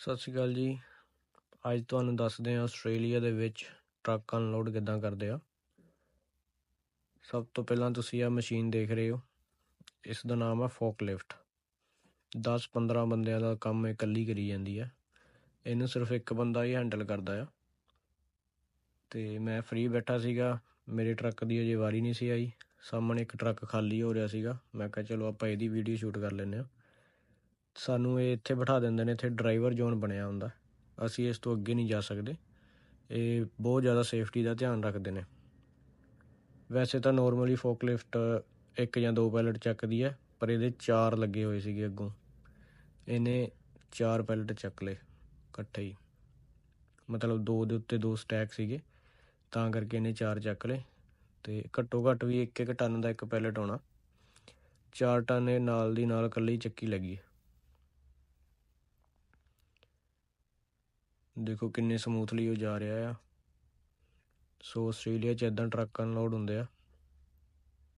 ਸਤਿ ਸ਼੍ਰੀ ਅਕਾਲ ਜੀ ਅੱਜ ਤੁਹਾਨੂੰ ਦੱਸਦੇ ਹਾਂ ਆਸਟ੍ਰੇਲੀਆ ਦੇ ਵਿੱਚ ਟਰੱਕ ਅਨਲੋਡ ਕਿੱਦਾਂ ਕਰਦੇ ਆ ਸਭ ਤੋਂ ਪਹਿਲਾਂ ਤੁਸੀਂ ਇਹ ਮਸ਼ੀਨ ਦੇਖ ਰਹੇ ਹੋ ਇਸ ਦਾ ਨਾਮ ਆ ਫੋਕ ਲਿਫਟ 10-15 ਬੰਦਿਆਂ ਦਾ ਕੰਮ ਇਕੱਲੀ ਕਰੀ ਜਾਂਦੀ ਹੈ ਇਹਨੂੰ ਸਿਰਫ ਇੱਕ ਬੰਦਾ ਹੀ ਹੈਂਡਲ ਕਰਦਾ ਆ ਤੇ ਮੈਂ ਫ੍ਰੀ ਬੈਠਾ ਸੀਗਾ ਮੇਰੇ ਟਰੱਕ ਦੀ ਅਜੇ ਵਾਰੀ ਨਹੀਂ ਸੀ ਆਈ ਸਾਹਮਣੇ ਇੱਕ ਟਰੱਕ ਖਾਲੀ ਹੋ ਰਿਹਾ ਸੀਗਾ ਮੈਂ ਕਿਹਾ ਚਲੋ ਆਪਾਂ ਇਹਦੀ ਵੀਡੀਓ ਸ਼ੂਟ ਕਰ ਲੈਂਦੇ ਆ ਸਾਨੂੰ ਇਹ ਇੱਥੇ ਬਿਠਾ ਦਿੰਦੇ ਨੇ ਇੱਥੇ ਡਰਾਈਵਰ ਜ਼ੋਨ ਬਣਿਆ ਹੁੰਦਾ ਅਸੀਂ ਇਸ ਤੋਂ ਅੱਗੇ ਨਹੀਂ ਜਾ ਸਕਦੇ ਇਹ ਬਹੁਤ ਜ਼ਿਆਦਾ ਸੇਫਟੀ ਦਾ ਧਿਆਨ ਰੱਖਦੇ ਨੇ ਵੈਸੇ ਤਾਂ ਨਾਰਮਲੀ ਫੋਕਲਿਫਟ ਇੱਕ ਜਾਂ ਦੋ ਪੈਲਟ ਚੱਕਦੀ ਹੈ ਪਰ ਇਹਦੇ ਚਾਰ ਲੱਗੇ ਹੋਏ ਸੀਗੇ ਅੱਗੋਂ ਇਹਨੇ ਚਾਰ ਪੈਲਟ ਚੱਕ ਲਏ ਇਕੱਠੇ ਹੀ ਮਤਲਬ ਦੋ ਦੇ ਉੱਤੇ ਦੋ ਸਟੈਕ ਸੀਗੇ ਤਾਂ ਕਰਕੇ ਇਹਨੇ ਚਾਰ ਚੱਕ ਲਏ ਤੇ ਘੱਟੋ ਘੱਟ ਵੀ ਇੱਕ ਇੱਕ ਟਨ ਦਾ ਇੱਕ ਪੈਲਟ ਹੋਣਾ ਚਾਰ ਟਨ ਇਹ ਨਾਲ ਦੀ ਨਾਲ ਇਕੱਲੀ ਚੱਕੀ ਲੱਗੀ ਦੇਖੋ ਕਿੰਨੇ ਸਮੂਥਲੀ ਉਹ ਜਾ ਰਿਹਾ ਆ ਸੋ ਆਸਟ੍ਰੇਲੀਆ 'ਚ ਇਦਾਂ ਟਰੱਕ ਅਨਲੋਡ ਹੁੰਦੇ ਆ